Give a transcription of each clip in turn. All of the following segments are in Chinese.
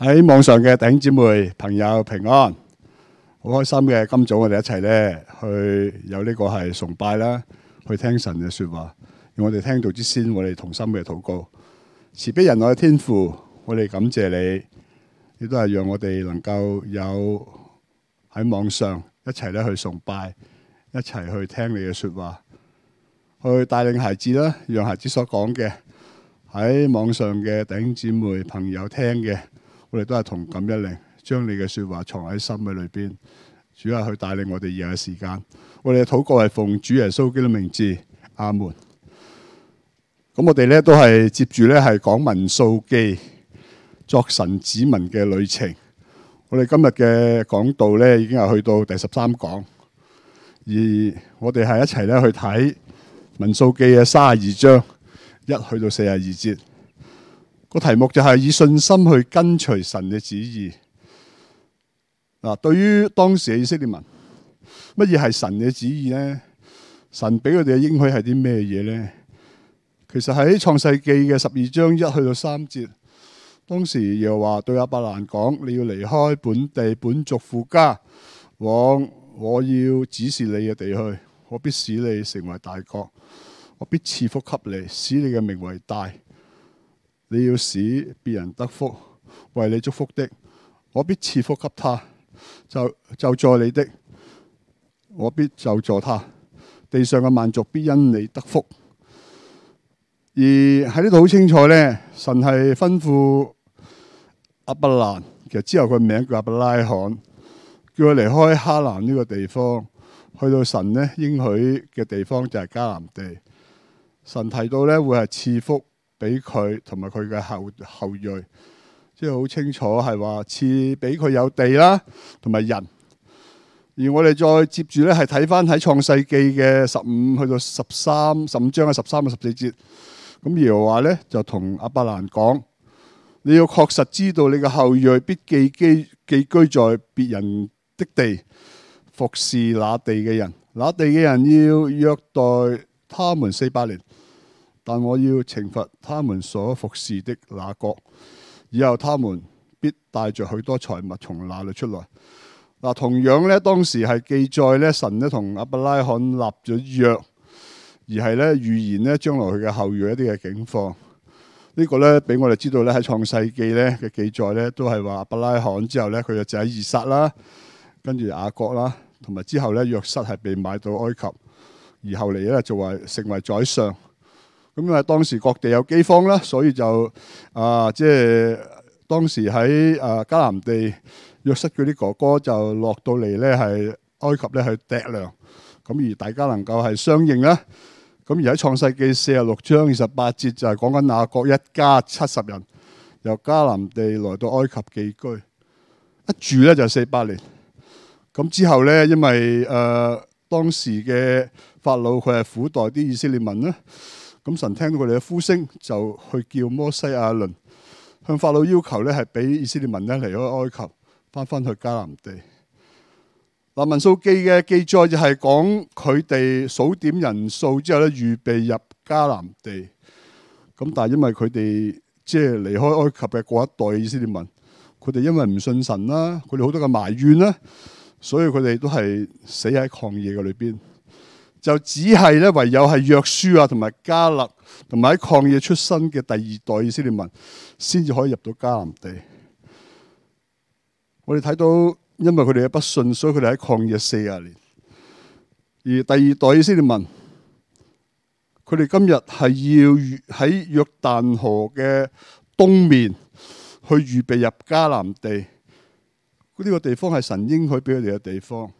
喺网上嘅顶姊妹朋友平安，好开心嘅。今早我哋一齐咧去有呢个系崇拜啦，去听神嘅说话，我哋听到之先，我哋同心嘅祷告。慈悲人爱嘅天父，我哋感谢你。亦都系让我哋能够有喺网上一齐咧去崇拜，一齐去听你嘅说话，去带领孩子啦，让孩子所讲嘅喺网上嘅顶姊妹朋友听嘅。我哋都系同感一零，将你嘅说话藏喺心嘅里边。主啊，去带领我哋而家嘅时间。我哋祷告系奉主耶稣基督嘅名字，阿门。咁我哋咧都系接住咧系讲民数记作神子民嘅旅程。我哋今日嘅讲道咧已经系去到第十三讲，而我哋系一齐咧去睇民数记嘅三十二章一去到四廿二节。个题目就系以信心去跟随神嘅旨意。嗱，对于当时嘅以色列民，乜嘢系神嘅旨意咧？神俾佢哋嘅应许系啲咩嘢咧？其实喺创世纪嘅十二章一去到三节，当时又话对阿伯兰讲：你要离开本地本族富家，往我要指示你嘅地去，我必使你成为大国，我必赐福给你，使你嘅名为大。你要使别人得福，为你祝福的，我必赐福给他；就就助你的，我必就助他。地上嘅万族必因你得福。而喺呢度好清楚咧，神系吩咐阿伯兰，其实之后佢名叫阿伯拉罕，叫佢离开哈兰呢个地方，去到神呢应许嘅地方就系迦南地。神提到咧会系赐福。俾佢同埋佢嘅后后裔，即系好清楚系话赐俾佢有地啦，同埋人。而我哋再接住咧，系睇翻喺创世纪嘅十五去到十三、十五章嘅十三十四节。咁而话咧就同阿伯兰讲：你要确实知道你嘅后裔必寄居寄居在别人的地，服侍那地嘅人，那地嘅人要虐待他们四百年。但我要惩罚他们所服侍的那国，以后他们必带着许多财物从那里出来。嗱，同样咧，当时系记载咧，神咧同阿伯拉罕立咗约，而系咧预言咧将来佢嘅后裔一啲嘅境况。呢个咧俾我哋知道咧喺创世纪咧嘅记载咧都系话阿伯拉罕之后咧佢就就喺以撒啦，跟住雅各啦，同埋之后咧约瑟系被买到埃及，而后嚟咧就话成为宰相。咁啊！當時各地有饥荒啦，所以就啊，即系當時喺啊加南地約塞嗰啲哥哥就落到嚟咧，係埃及咧去揀糧。咁而大家能夠係相應啦。咁而喺創世記四十六章二十八節就係講緊那各一家七十人由加南地來到埃及寄居，一住咧就四百年。咁之後咧，因為誒當時嘅法老佢係苦代啲以色列民啦。咁神听到佢哋嘅呼声，就去叫摩西亚伦向法老要求咧，系俾以色列民咧离开埃及，翻翻去迦南地。嗱，民数记嘅记载就系讲佢哋数点人数之后咧，预备入迦南地。咁但系因为佢哋即系离开埃及嘅嗰一代以色列民，佢哋因为唔信神啦，佢哋好多嘅埋怨啦，所以佢哋都系死喺抗野嘅里边。就只系咧，唯有系约书啊，同埋加勒同埋喺旷野出生嘅第二代以色列民，先至可以入到迦南地。我哋睇到，因为佢哋嘅不信，所以佢哋喺旷野四啊年。而第二代以色列民，佢哋今日系要喺约旦河嘅东面去预备入迦南地。呢个地方系神应许俾佢哋嘅地方。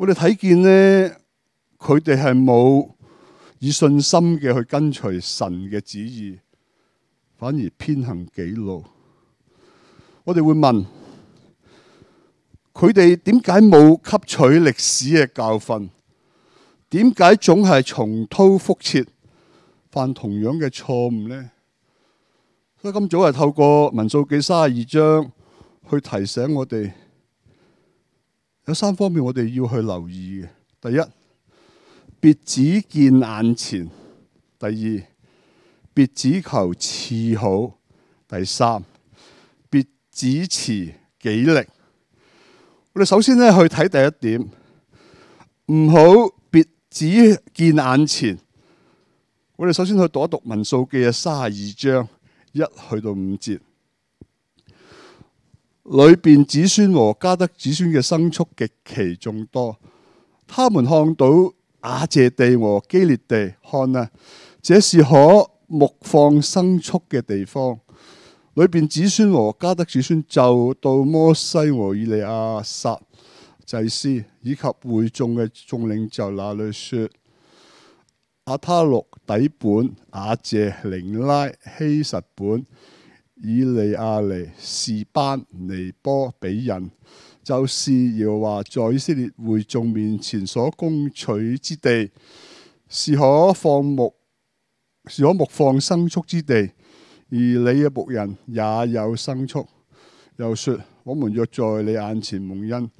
我哋睇见咧，佢哋系冇以信心嘅去跟随神嘅旨意，反而偏行己路。我哋会问佢哋点解冇吸取历史嘅教训？点解总系重蹈覆辙，犯同样嘅错误呢？所以今早系透过民数记三十二章去提醒我哋。有三方面我哋要去留意嘅：第一，别只見眼前；第二，別只求似好；第三，別只持己力。我哋首先咧去睇第一點，唔好別只見眼前。我哋首先去讀一讀文素記嘅三十二章一去到五節。里边子孙和加德子孙嘅牲畜极其众多，他们看到亚谢地和基列地，看啊，这是可牧放牲畜嘅地方。里边子孙和加德子孙就到摩西和以利亚撒祭司以及会众嘅众领袖那里说：阿他录底本、亚谢、灵拉、希实本。以利亚尼士班尼波比人就試要話，在以色列會眾面前所攻取之地是可放牧、可牧放牲畜之地，而你嘅牧人也有牲畜。又說：我们若在你眼前蒙恩，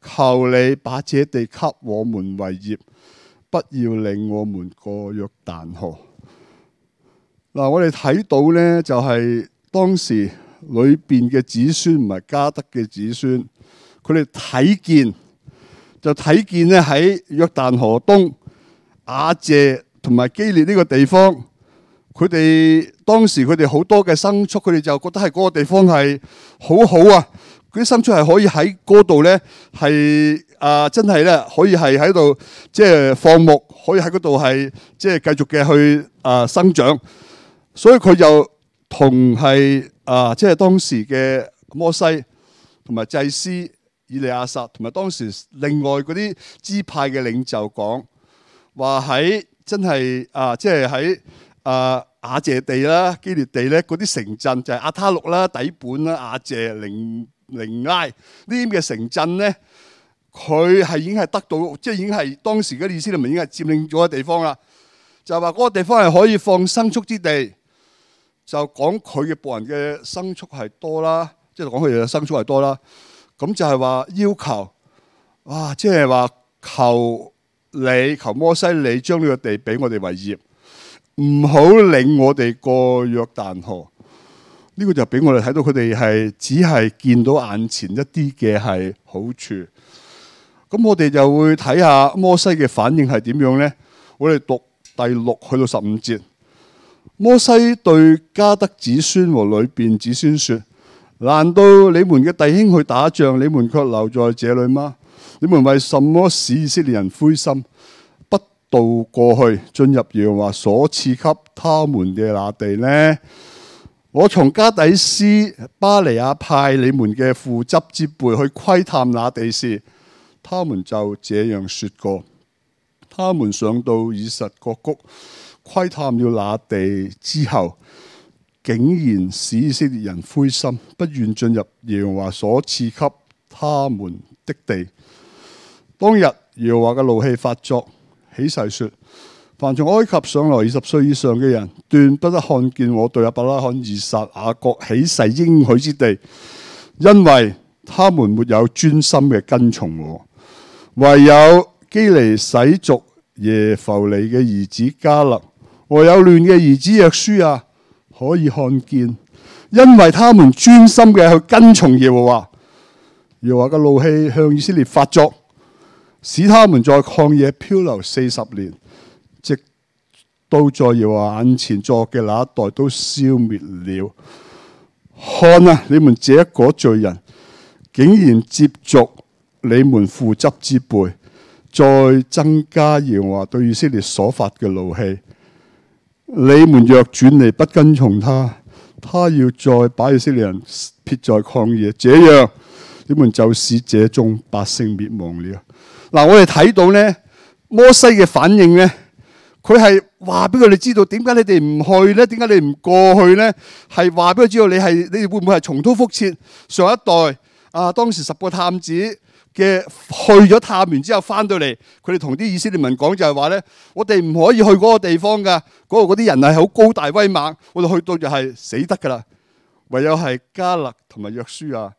求你把這地給我們為業，不要令我們過約但河。嗱，我哋睇到呢，就係。當時裏边嘅子孫唔係加德嘅子孫，佢哋睇見就睇見咧喺約旦河東亞谢同埋基列呢個地方，佢哋當時佢哋好多嘅牲畜，佢哋就覺得係嗰個地方係好好啊！佢啲牲畜係可以喺嗰度咧，係啊真係咧可以係喺度即系放牧，可以喺嗰度係即係繼續嘅去啊生長，所以佢就。同系啊，即系当时嘅摩西同埋祭司以利亚撒，同埋当时另外嗰啲支派嘅领袖讲，话喺真系啊，即系喺啊瓦谢地啦、基列地咧嗰啲城镇就系阿他錄啦、底本啦、瓦谢零零埃呢啲嘅城镇咧，佢系已经系得到，即系已经系当时嘅啲意思嚟講，已经系占领咗嘅地方啦。就话嗰个地方系可以放牲畜之地。就讲佢嘅部人嘅生速系多啦，即系讲佢哋嘅生速系多啦。咁就系话要求，哇！即系话求你，求摩西，你将呢个地俾我哋为业，唔好领我哋过约旦河。呢个就俾我哋睇到佢哋系只系见到眼前一啲嘅系好处。咁我哋就会睇下摩西嘅反应系点样咧。我哋读第六去到十五节。摩西对加德子孙和里边子孙说：难道你们嘅弟兄去打仗，你们却留在这里吗？你们为什么使以色列人灰心，不到过去进入耶和华所赐给他们嘅那地呢？我从加底斯巴尼亚派你们嘅父执接辈去窥探那地时，他们就这样说过：他们上到以实各谷。窥探了那地之后，竟然使以色列人灰心，不愿进入耶和华所赐给他们的地。当日，耶和华嘅怒气发作，起誓说：凡从埃及上来二十岁以上嘅人，断不得看见我对阿伯拉罕、以撒、雅各起誓应许之地，因为他们没有专心嘅跟从我。唯有基尼使族耶浮尼嘅儿子加勒。和有乱嘅儿子约书亚可以看见，因为他们专心嘅去跟从耶和华，耶和华嘅怒气向以色列发作，使他们在旷野漂流四十年，直到在耶和华眼前坐嘅那一代都消灭了。看啊，你们这一个罪人，竟然接续你们父执之辈，再增加耶和华对以色列所发嘅怒气。你們若轉離不跟從他，他要再把以色列人撇在旷野，這樣你們就使这眾百姓滅亡了。嗱，我哋睇到咧，摩西嘅反應咧，佢係話俾佢哋知道點解你哋唔去咧？點解你唔過去咧？係話俾佢知道你系你哋會唔會係重蹈覆轍上一代啊？當時十個探子。嘅去咗探完之後翻到嚟，佢哋同啲以色列民講就係話咧：我哋唔可以去嗰個地方㗎，嗰度嗰啲人係好高大威猛，我哋去到就係死得㗎啦。唯有係加勒同埋約書亞，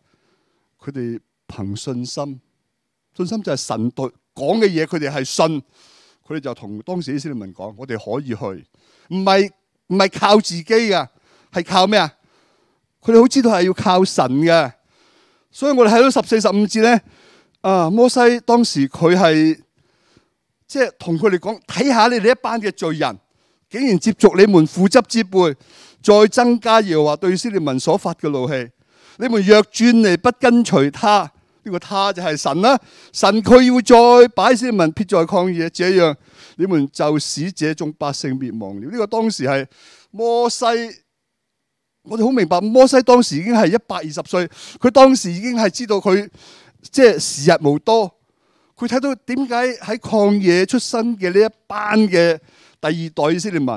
佢哋憑信心，信心就係神對講嘅嘢，佢哋係信。佢哋就同當時以色列民講：我哋可以去，唔係唔系靠自己㗎，係靠咩啊？佢哋好知道係要靠神嘅。所以我哋睇到十四十五節咧。啊！摩西当时佢系即系同佢哋讲，睇下你哋一班嘅罪人，竟然接续你们负执之辈，再增加又话对以色列民所发嘅怒气，你们若转嚟不跟随他，呢个他就系神啦，神佢要再摆以色列民撇在旷野，这样你们就使这种百姓灭亡了。呢个当时系摩西，我哋好明白，摩西当时已经系一百二十岁，佢当时已经系知道佢。即係時日無多，佢睇到點解喺旷野出生嘅呢一班嘅第二代以色列民，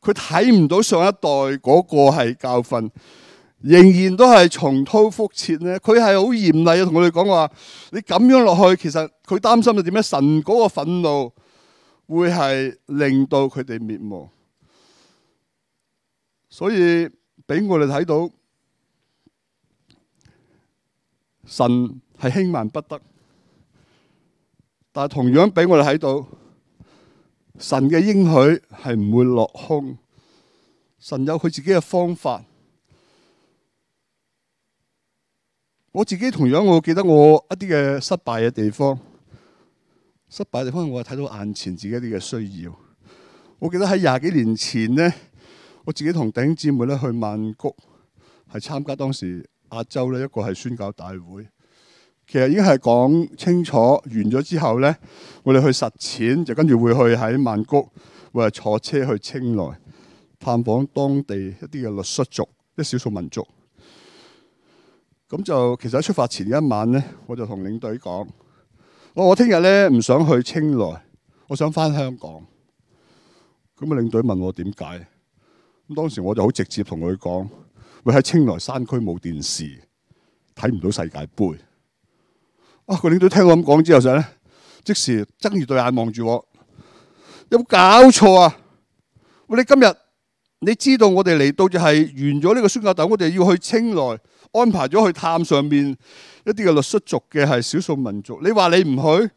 佢睇唔到上一代嗰個係教訓，仍然都係重蹈覆轍咧。佢係好嚴厲嘅同我哋講話：你咁樣落去，其實佢擔心就點樣？神嗰個憤怒會係令到佢哋滅亡。所以俾我哋睇到神。系轻慢不得，但系同样俾我哋喺度，神嘅应许系唔会落空，神有佢自己嘅方法。我自己同样我记得我一啲嘅失败嘅地方，失败嘅地方我睇到眼前自己一啲嘅需要。我记得喺廿几年前呢，我自己同顶姊妹咧去曼谷，系参加当时亚洲咧一个系宣教大会。其實已經係講清楚完咗之後咧，我哋去實踐就跟住會去喺曼谷，或坐車去清萊探訪當地一啲嘅律塞族，一少數民族。咁就其實喺出發前一晚咧，我就同領隊講：我我聽日咧唔想去清萊，我想翻香港。咁啊，領隊問我點解？咁當時我就好直接同佢講：會喺清萊山區冇電視，睇唔到世界盃。啊！个领导听我咁讲之后，就咧即时睁住对眼望住我，有冇搞错啊？喂，你今日你知道我哋嚟到就系完咗呢个宣教岛，我哋要去青来安排咗去探上面一啲嘅律僳族嘅系少数民族。你话你唔去，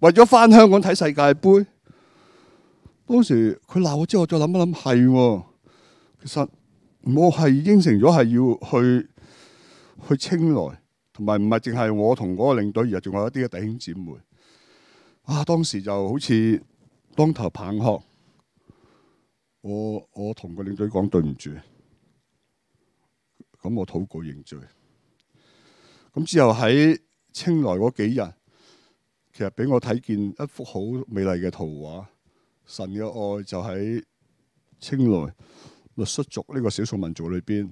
为咗翻香港睇世界杯？当时佢闹我之后，我再谂一谂，系其实我系应承咗系要去去青来。同埋唔係淨係我同嗰個領隊，而係仲有一啲嘅弟兄姊妹。啊，當時就好似當頭棒喝，我我同個領隊講對唔住，咁我祷告認罪。咁之後喺青来嗰幾日，其實俾我睇見一幅好美麗嘅圖畫，神嘅愛就喺青来律師族呢個小數民族裏邊。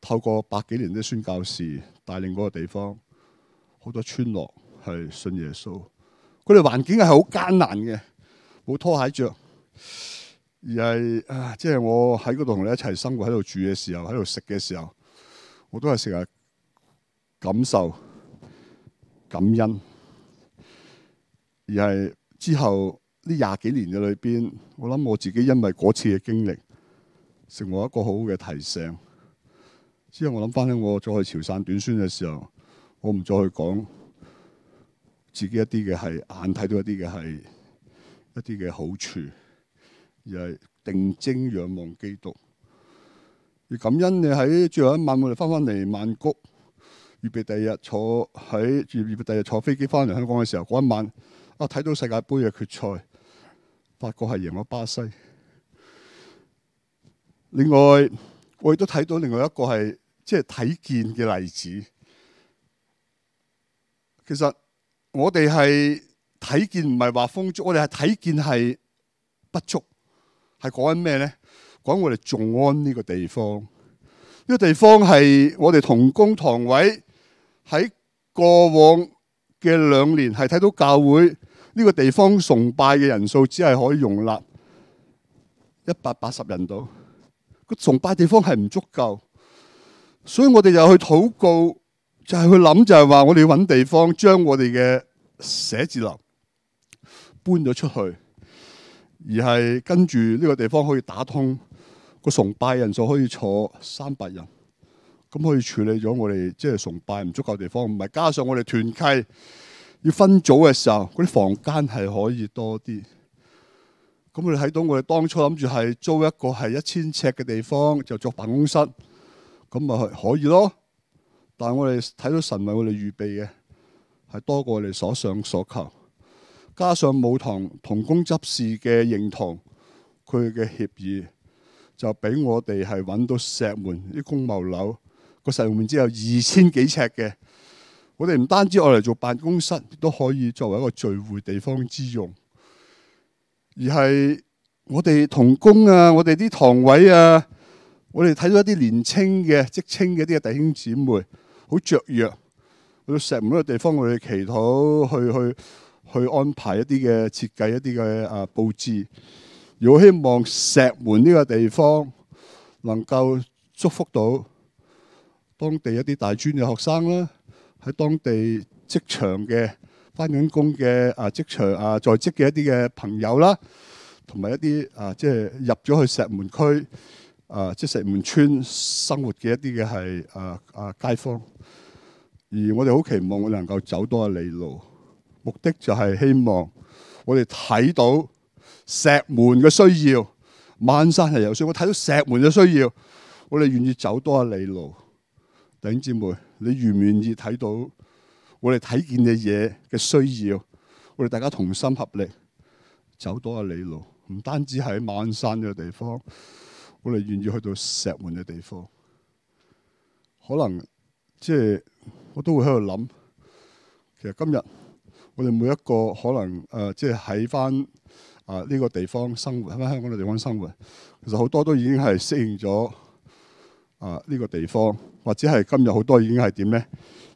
透过百几年的宣教士带领嗰个地方，好多村落系信耶稣，佢哋环境系好艰难嘅，冇拖鞋着，而系啊，即系我喺嗰度同你一齐生活喺度住嘅时候，喺度食嘅时候，我都系成日感受感恩，而系之后呢廿几年嘅里边，我谂我自己因为嗰次嘅经历，成为一个好嘅提醒。之后我谂翻起我再去潮汕短宣嘅时候，我唔再去讲自己一啲嘅系眼睇到一啲嘅系一啲嘅好处，而系定睛仰望基督。而感恩，你喺最后一晚我哋翻翻嚟曼谷，预备第二日坐喺预备第日坐飞机翻嚟香港嘅时候，嗰一晚我睇到世界杯嘅决赛，法国系赢咗巴西。另外，我亦都睇到另外一个系，即系睇见嘅例子。其实我哋系睇见唔系话丰足，我哋系睇见系不足，系讲紧咩咧？讲我哋仲安呢个地方，呢个地方系我哋同工堂位喺过往嘅两年系睇到教会呢个地方崇拜嘅人数只系可以容纳一百八十人度。个崇拜地方系唔足够，所以我哋就去祷告，就系去谂，就系话我哋要揾地方将我哋嘅写字楼搬咗出去，而系跟住呢个地方可以打通，个崇拜人数可以坐三百人，咁可以处理咗我哋即系崇拜唔足够地方，唔系加上我哋团契要分组嘅时候，嗰啲房间系可以多啲。咁哋睇到我哋當初諗住係租一個係一千尺嘅地方就作辦公室，咁咪可以咯？但我哋睇到神为我哋預備嘅係多過我哋所想所求，加上武堂同工執事嘅認同佢嘅協議，就俾我哋係揾到石門啲公務樓個石門只有二千幾尺嘅，我哋唔單止我哋做辦公室都可以作為一個聚會地方之用。而係我哋同工啊，我哋啲堂委啊，我哋睇到一啲年青嘅、職青嘅啲弟兄姊妹，好著約去石門呢個地方，我哋祈禱，去去去安排一啲嘅設計，一啲嘅啊佈置，果希望石門呢個地方能夠祝福到當地一啲大專嘅學生啦，喺當地職場嘅。翻緊工嘅啊職場啊在職嘅一啲嘅朋友啦，同埋一啲啊即係入咗去石門區啊即石門村生活嘅一啲嘅係啊啊街坊，而我哋好期望我能夠走多一里路，目的就係希望我哋睇到石門嘅需要，萬山係有水，我睇到石門嘅需要，我哋願意走多一里路。頂姐妹，你愿唔願意睇到？我哋睇见嘅嘢嘅需要，我哋大家同心合力，走多一里路，唔单止喺鞍山嘅地方，我哋愿意去到石门嘅地方。可能即系我都会喺度谂，其实今日我哋每一个可能诶，即系喺翻啊呢个地方生活喺香港嘅地方生活，其实好多都已经系适应咗啊呢个地方，或者系今日好多已经系点咧？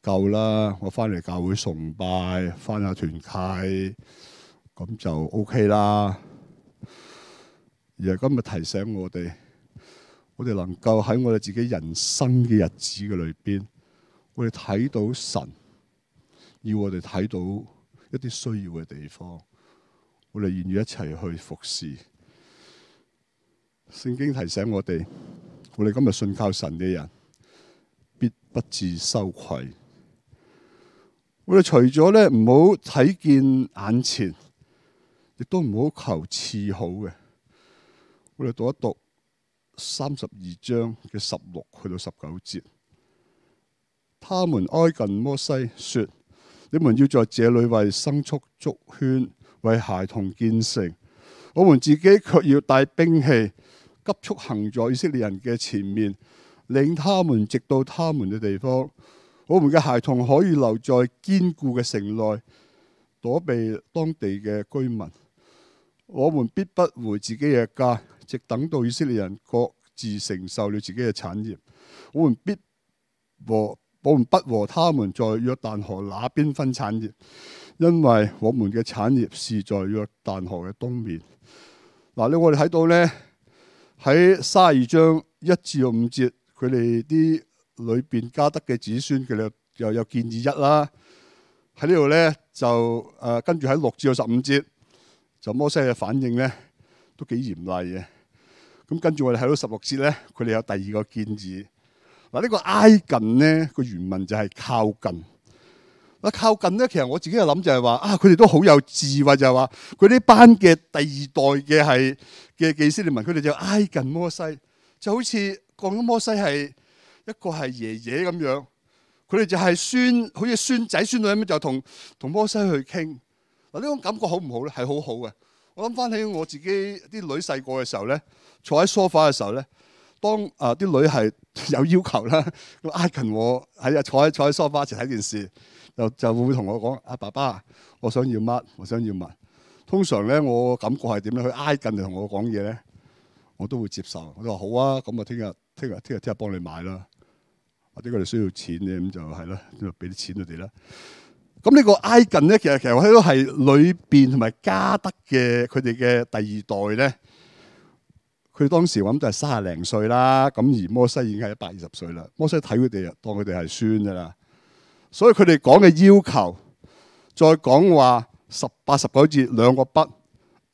够啦！我翻嚟教会崇拜，翻下团契，咁就 OK 啦。而今日提醒我哋，我哋能够喺我哋自己人生嘅日子嘅里边，我哋睇到神，要我哋睇到一啲需要嘅地方，我哋愿意一齐去服侍。圣经提醒我哋，我哋今日信靠神嘅人，必不至羞愧。我哋除咗咧唔好睇见眼前，亦都唔好求次好嘅。我哋读一读三十二章嘅十六去到十九节，他们挨近摩西说：你们要在这里为牲畜筑圈，为孩童建成。」我们自己却要带兵器，急速行在以色列人嘅前面，领他们直到他们嘅地方。我們嘅孩童可以留在堅固嘅城內，躲避當地嘅居民。我們必不回自己嘅家，直等到以色列人各自承受了自己嘅產業。我們必和我們不和他们在約旦河那邊分產業，因為我們嘅產業是在約旦河嘅東面。嗱，呢我哋睇到咧喺沙二章一至五節，佢哋啲。里边加德嘅子孙，佢哋又有建议一啦。喺呢度咧，就诶跟住喺六至到十五节，就摩西嘅反应咧，都几严厉嘅。咁跟住我哋睇到十六节咧，佢哋有第二个建议。嗱呢个挨近咧个原文就系靠近。嗱靠近咧，其实我自己嘅谂就系话啊，佢哋都好有智慧，就系话佢呢班嘅第二代嘅系嘅祭司你文，佢哋就挨近摩西，就好似讲到摩西系。一個係爺爺咁樣，佢哋就係孫，好似孫仔孫女咁樣，就同同摩西去傾。嗱呢種感覺好唔好咧？係好好嘅。我諗翻起我自己啲女細個嘅時候咧，坐喺沙發嘅時候咧，當啊啲女係有要求啦，咁挨近我喺啊坐喺坐喺 sofa 發前睇電視，就就會同我講：阿爸爸，我想要乜？我想要物。通常咧，我感覺係點咧？佢挨近就同我講嘢咧，我都會接受。我都話好啊，咁啊，聽日聽日聽日听日幫你買啦。呢佢哋需要錢嘅，咁就係啦，就俾啲錢佢哋啦。咁呢個埃近咧，其實其实我睇到係裏邊同埋加德嘅佢哋嘅第二代咧，佢當時我谂就系卅零歲啦。咁而摩西已經係一百二十歲啦。摩西睇佢哋，當佢哋係孙噶啦。所以佢哋講嘅要求，再講話十八十九节兩個筆，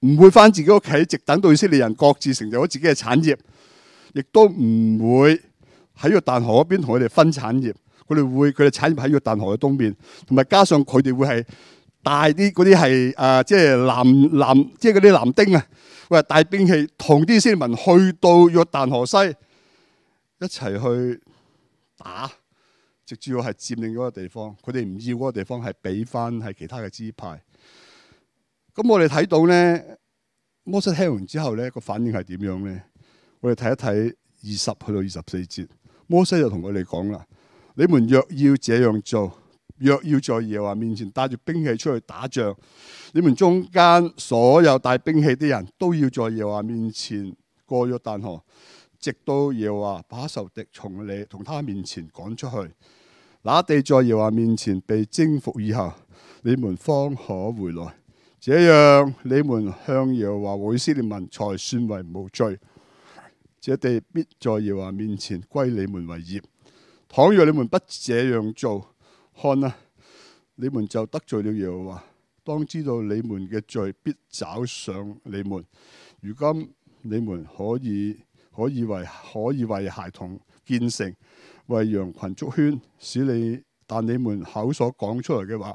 唔會翻自己屋企，直等到以色列人各自成就咗自己嘅產業，亦都唔會。喺約旦河嗰邊同佢哋分產業，佢哋會佢哋產業喺約旦河嘅東边，同埋加上佢哋會係带啲嗰啲係诶，即係蓝蓝，即係嗰啲蓝丁啊，喂带兵器同啲先民去到約旦河西一齊去打，直至我係佔領嗰個地方，佢哋唔要嗰個地方係俾翻係其他嘅支派。咁我哋睇到咧，摩西聽完之後咧個反應係點樣咧？我哋睇一睇二十去到二十四節。摩西就同佢哋讲啦：，你们若要这样做，若要在耶和华面前带住兵器出去打仗，你们中间所有带兵器的人都要在耶和华面前过约旦河，直到耶和华把仇敌从你同他面前赶出去，那地在耶和华面前被征服以后，你们方可回来。这样你们向耶和华会师的民才算为无罪。这地必在耶和华面前归你们为业。倘若你们不这样做，看啊，你们就得罪了耶和华。当知道你们嘅罪，必找上你们。如今你们可以可以为可以为孩童建成，为羊群筑圈，使你但你们口所讲出来嘅话。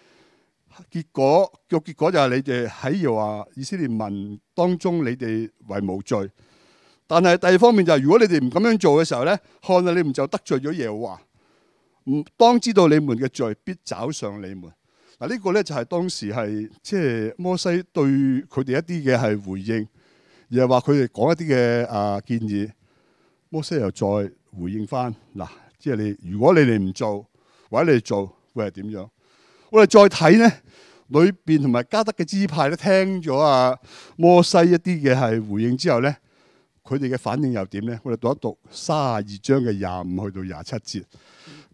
結果，个结果就係你哋喺要话以色列民當中，你哋為无罪。但係第二方面就係，如果你哋唔咁樣做嘅時候咧，看啊，你唔就得罪咗耶和華。唔當知道你們嘅罪，必找上你們。嗱，呢個咧就係當時係即系摩西對佢哋一啲嘅係回應，而係話佢哋講一啲嘅啊建議。摩西又再回應翻嗱，即係你如果你哋唔做，或者你哋做，會係點樣？我哋再睇咧。里边同埋加德嘅支派咧，听咗啊摩西一啲嘅系回应之后咧，佢哋嘅反应又点咧？我哋读一读卅二章嘅廿五去到廿七节。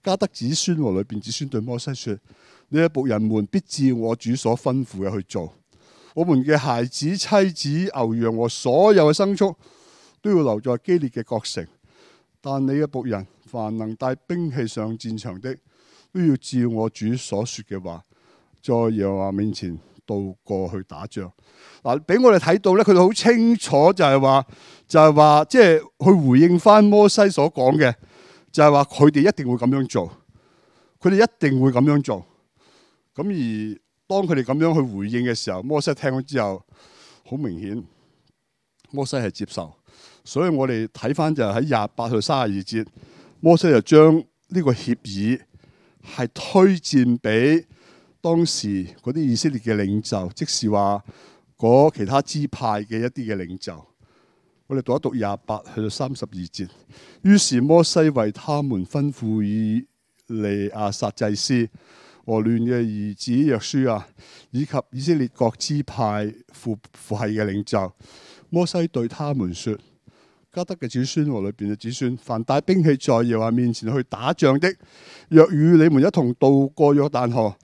加德子孙和里边子孙对摩西说：呢一仆人们必照我主所吩咐嘅去做。我们嘅孩子、妻子、牛羊和所有嘅牲畜，都要留在基列嘅各城。但你嘅仆人凡能带兵器上战场的，都要照我主所说嘅话。在耶和华面前到過去打仗嗱，俾我哋睇到咧，佢哋好清楚就係話，就係話即係去回應翻摩西所講嘅，就係話佢哋一定會咁樣做，佢哋一定會咁樣做。咁而當佢哋咁樣去回應嘅時候，摩西聽咗之後，好明顯，摩西係接受。所以我哋睇翻就喺廿八到卅二節，摩西就將呢個協議係推薦俾。当时嗰啲以色列嘅领袖，即是话嗰其他支派嘅一啲嘅领袖，我哋读一读廿八去到三十二节。于是摩西为他们吩咐以利亚撒祭司和乱嘅儿子约书啊，以及以色列各支派父父系嘅领袖，摩西对他们说：加德嘅子孙里边嘅子孙，凡带兵器在耶亚面前去打仗的，若与你们一同渡过約旦河，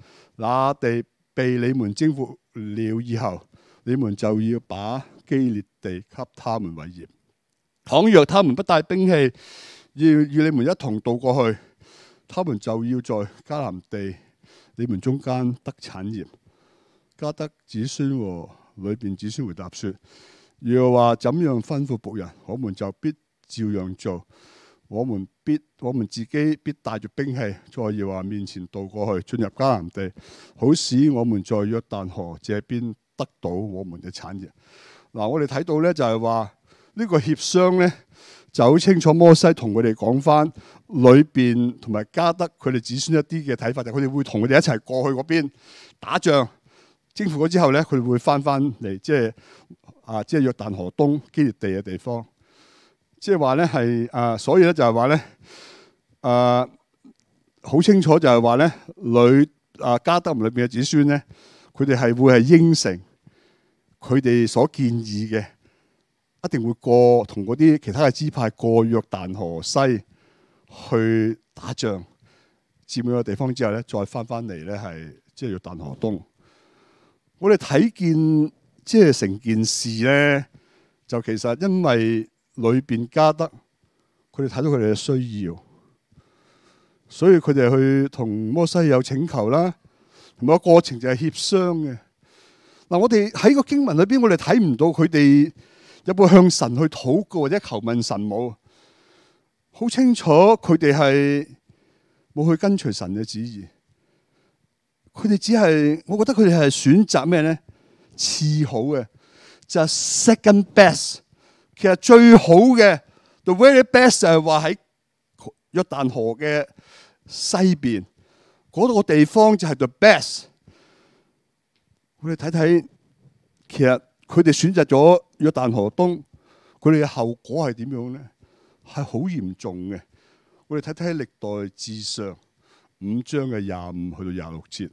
那地被你们征服了以后，你们就要把基列地给他们为业。倘若他们不带兵器，要与你们一同渡过去，他们就要在迦南地你们中间得产业。加德子孙和里边子孙回答说：，若话怎样吩咐仆人，我们就必照样做。我们必，我们自己必带着兵器，在耶和面前渡过去，进入迦南地，好使我们在约旦河这边得到我们嘅产业。嗱，我哋睇到咧就系话呢个协商咧就好清楚，摩西同佢哋讲翻里边同埋加德佢哋子孙一啲嘅睇法，就佢哋会同佢哋一齐过去嗰边打仗，征服咗之后咧，佢哋会翻翻嚟，即系啊，即系约旦河东基业地嘅地方。即系话咧系诶，所以咧就係話咧诶，好清楚就係話咧，女啊加得裏边嘅子孫咧，佢哋係會係應承佢哋所建議嘅，一定會过同嗰啲其他嘅支派過約旦河西去打仗，佔咗個地方之後咧，再翻翻嚟咧係即係約旦河東。我哋睇見即係成件事咧，就其實因為。里边加得，佢哋睇到佢哋嘅需要，所以佢哋去同摩西有请求啦，同埋个过程就系协商嘅。嗱，我哋喺个经文里边，我哋睇唔到佢哋有冇向神去祷告或者求问神母，好清楚佢哋系冇去跟随神嘅旨意，佢哋只系，我觉得佢哋系选择咩咧？次好嘅，就 second best。其实最好嘅，the very best 就系话喺约旦河嘅西边嗰个地方就系 the best。我哋睇睇，其实佢哋选择咗约旦河东，佢哋嘅后果系点样咧？系好严重嘅。我哋睇睇历代至上五章嘅廿五去到廿六节，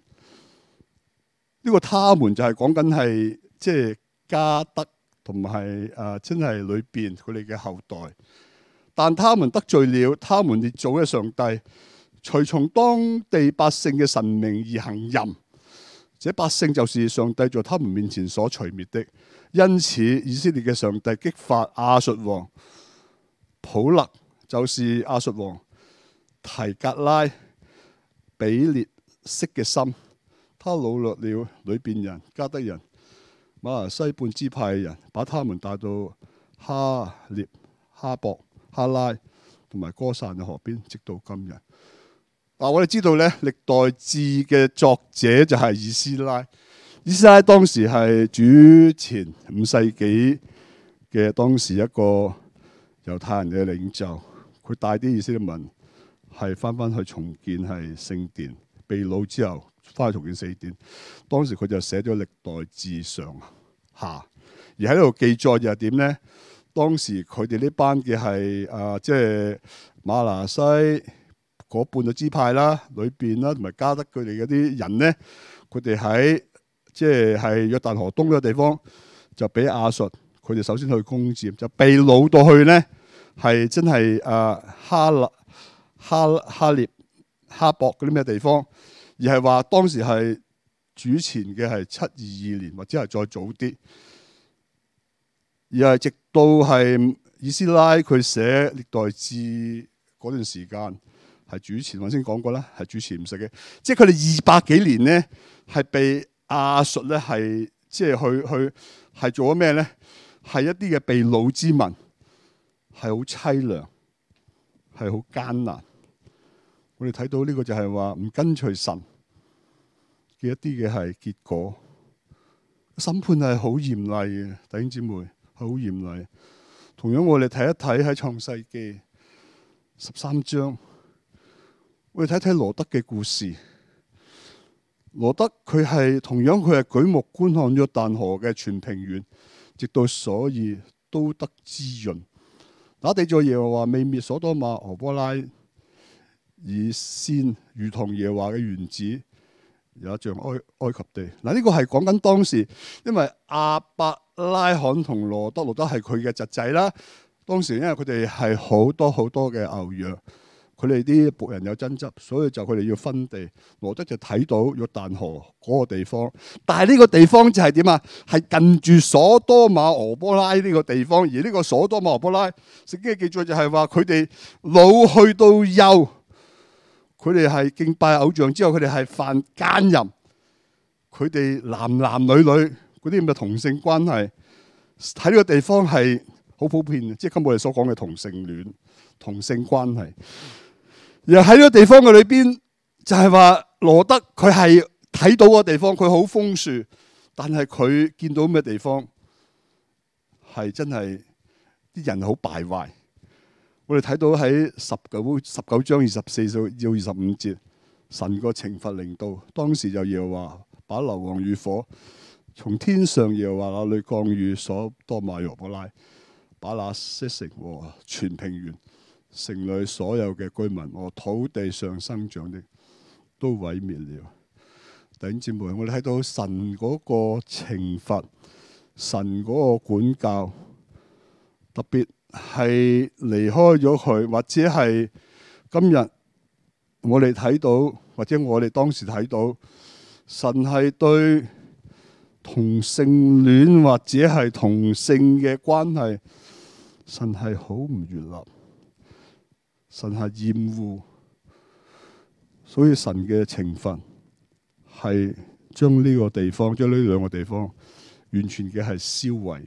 呢个他们就系讲紧系即系加德。同系啊，真系里边佢哋嘅后代，但他们得罪了他们列祖嘅上帝，随从当地百姓嘅神明而行淫，这百姓就是上帝在他们面前所除灭的。因此，以色列嘅上帝激发阿述王普勒，就是阿述王提格拉比列色嘅心，他掳掠了里边人加得人。马来西半支派嘅人，把他们带到哈列、哈博、哈拉同埋哥散嘅河边，直到今日。嗱，我哋知道咧，历代志嘅作者就系以斯拉。以斯拉当时系主前五世纪嘅当时一个犹太人嘅领袖，佢带啲以色列民系翻翻去重建系圣殿，被掳之后。翻去重建四殿，當時佢就寫咗《歷代至上》下，而喺度記載就點咧？當時佢哋呢班嘅係啊，即係馬來西嗰半個支派啦，裏邊啦，同埋加得佢哋嗰啲人咧，佢哋喺即係喺約旦河東嘅地方，就俾亞述佢哋首先去攻佔，就被掳到去咧，係真係啊哈勒哈哈列哈博嗰啲咩地方？而係話當時係主前嘅係七二二年，或者係再早啲。而係直到係以斯拉佢寫《歷代志》嗰段時間，係主前，我先講過啦，係主前唔食嘅。即係佢哋二百幾年咧，係被阿述咧係即係去去係做咗咩咧？係一啲嘅被掳之民，係好淒涼，係好艱難。我哋睇到呢個就係話唔跟隨神。嘅一啲嘅系结果，審判係好嚴厲嘅，弟兄姊妹，好嚴厲。同樣我哋睇一睇喺創世記十三章，我哋睇睇羅德嘅故事。羅德佢係同樣佢係舉目觀看咗但河嘅全平原，直到所以都得滋潤。打地仗耶和華未滅所多瑪俄波拉，以先如同耶和華嘅原子。有一張埃埃及地，嗱呢個係講緊當時，因為阿伯拉罕同羅德羅德係佢嘅侄仔啦。當時因為佢哋係好多好多嘅牛羊，佢哋啲仆人有爭執，所以就佢哋要分地。羅德就睇到約旦河嗰個地方，但係呢個地方就係點啊？係近住所多瑪俄波拉呢個地方，而呢個所多瑪俄波拉，圣经记载就係話佢哋老去到幼。佢哋系敬拜偶像之后，佢哋系犯奸淫，佢哋男男女女嗰啲咁嘅同性关系，喺呢个地方系好普遍嘅，即系今我哋所讲嘅同性恋、同性关系。而喺呢个地方嘅里边，就系话罗德佢系睇到嘅地方，佢好丰树，但系佢见到咩地方系真系啲人好败坏。我哋睇到喺十九十九章二十四到二十五节，神个惩罚令到，当时就要话把硫磺与火从天上要话那里降雨所多玛若波拉，把那些城和全平原、城里所有嘅居民和土地上生长的都毁灭了。弟兄姊妹，我哋睇到神嗰个惩罚，神嗰个管教，特别。系离开咗佢，或者系今日我哋睇到，或者我哋当时睇到，神系对同性恋或者系同性嘅关系，神系好唔悦立，神系厌恶，所以神嘅情分系将呢个地方，将呢两个地方完全嘅系销毁。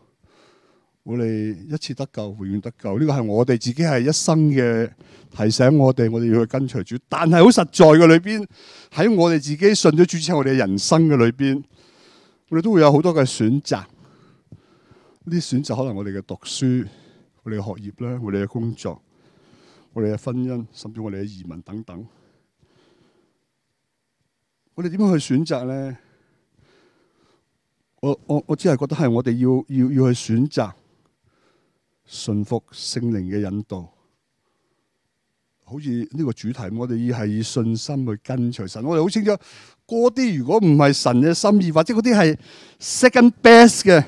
我哋一次得救，永远得救。呢个系我哋自己系一生嘅提醒，我哋我哋要去跟随主。但系好实在嘅里边，喺我哋自己信咗主之后，我哋嘅人生嘅里边，我哋都会有好多嘅选择。呢啲选择可能我哋嘅读书，我哋嘅学业啦、我哋嘅工作，我哋嘅婚姻，甚至我哋嘅移民等等。我哋点样去选择咧？我我我只系觉得系我哋要要要去选择。信服圣灵嘅引导，好似呢个主题，我哋要系以信心去跟随神。我哋好清楚，嗰啲如果唔系神嘅心意，或者嗰啲系 second best 嘅，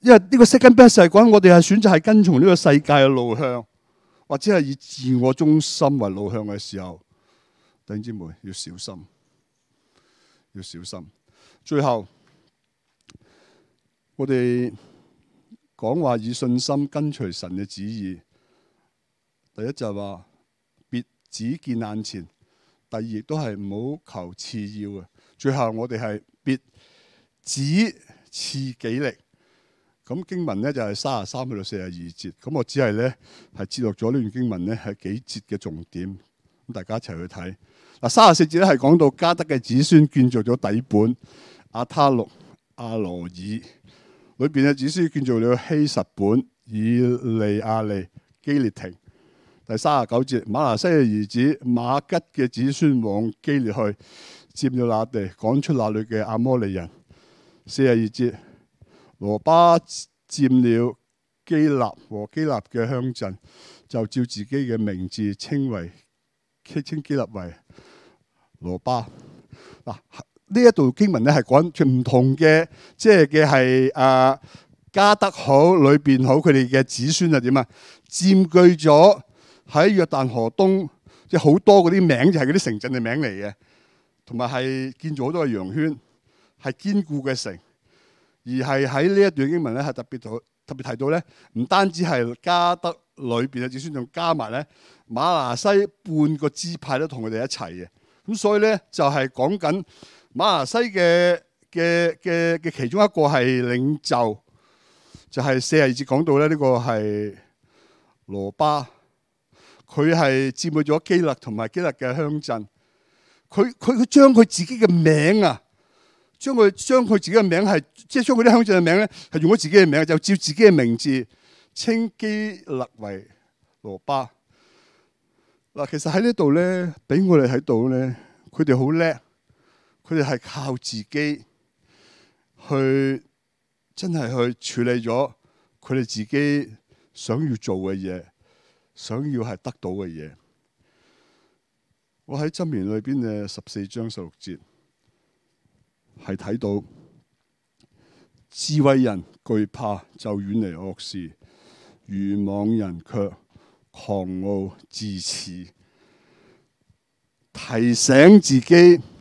因为呢个 second best 系讲我哋系选择系跟从呢个世界嘅路向，或者系以自我中心为路向嘅时候，弟兄姊妹要小心，要小心。最后，我哋。讲话以信心跟随神嘅旨意，第一就系话别只见眼前，第二亦都系唔好求次要嘅，最后我哋系别只赐己力。咁经文咧就系卅三去到四十二节，咁我只系咧系接录咗呢段经文咧系几节嘅重点，咁大家一齐去睇嗱。卅四节咧系讲到加德嘅子孙建造咗底本，阿他六阿罗尔。里边嘅子孫建造了希什本、以利亞利、基列廷。第三十九節，馬拿西嘅兒子馬吉嘅子孫往基列去，佔了那地，趕出那裏嘅阿摩利人。四十二節，羅巴佔了基立和基立嘅鄉鎮，就照自己嘅名字稱為，称基立為羅巴。嗱。呢一度經文咧係講唔同嘅，即係嘅係啊加德好裏邊好，佢哋嘅子孫係點啊？佔據咗喺約旦河東，即係好多嗰啲名就係嗰啲城鎮嘅名嚟嘅，同埋係建造好多個羊圈，係堅固嘅城。而係喺呢一段經文咧，係特別特別提到咧，唔單止係加德裏邊嘅子孫，仲加埋咧馬拿西半個支派都同佢哋一齊嘅。咁所以咧就係講緊。马來西嘅嘅嘅嘅其中一个系领袖，就係四廿二节讲到咧，呢个系罗巴，佢系占據咗基勒同埋基勒嘅乡镇，佢佢佢将佢自己嘅名啊，将佢将佢自己嘅名系即系将佢啲乡镇嘅名咧，系用咗自己嘅名，就照自己嘅名字称基勒为罗巴。嗱，其实喺呢度咧，俾我哋喺度咧，佢哋好叻。佢哋系靠自己去，真系去处理咗佢哋自己想要做嘅嘢，想要系得到嘅嘢。我喺《箴言》里边嘅十四章十六节，系睇到智慧人惧怕就远离恶事，愚妄人却狂傲自恃。提醒自己。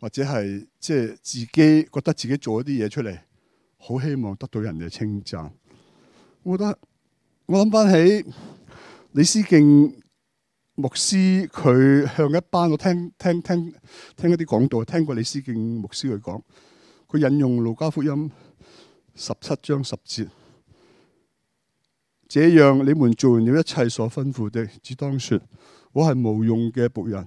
或者系即系自己觉得自己做一啲嘢出嚟，好希望得到人嘅称赞。我觉得我谂翻起李思敬牧师，佢向一班我听听听听一啲讲道，听过李思敬牧师佢讲，佢引用路加福音十七章十节，这样你们做完了一切所吩咐的，只当说我系无用嘅仆人。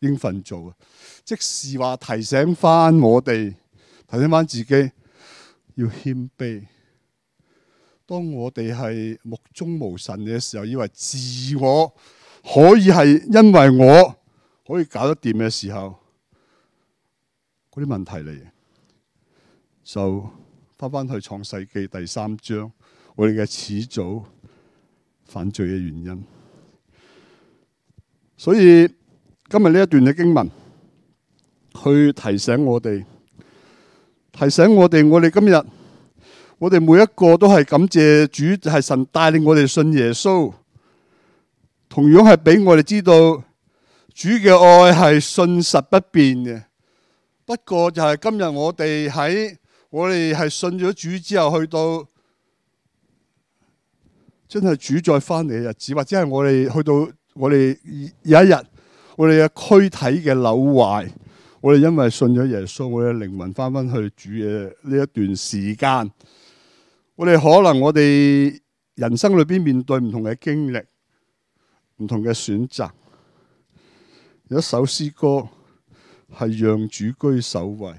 应份做啊！即是话提醒翻我哋，提醒翻自己要谦卑。当我哋系目中无神嘅时候，以为自我可以系因为我可以搞得掂嘅时候，嗰啲问题嚟嘅。就翻翻去创世纪第三章，我哋嘅始祖犯罪嘅原因。所以。今日呢一段嘅经文，去提醒我哋，提醒我哋，我哋今日，我哋每一个都系感谢主，系神带领我哋信耶稣，同样系俾我哋知道，主嘅爱系信实不变嘅。不过就系今日我哋喺，我哋系信咗主之后，去到真系主再翻嚟嘅日子，或者系我哋去到我哋有一日。我哋嘅躯体嘅扭坏，我哋因为信咗耶稣，我哋灵魂翻翻去主嘅呢一段时间，我哋可能我哋人生里边面对唔同嘅经历、唔同嘅选择，有一首诗歌系让主居首位，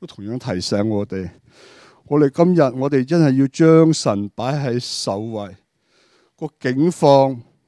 都同样提醒我哋，我哋今日我哋真系要将神摆喺首位，个境况。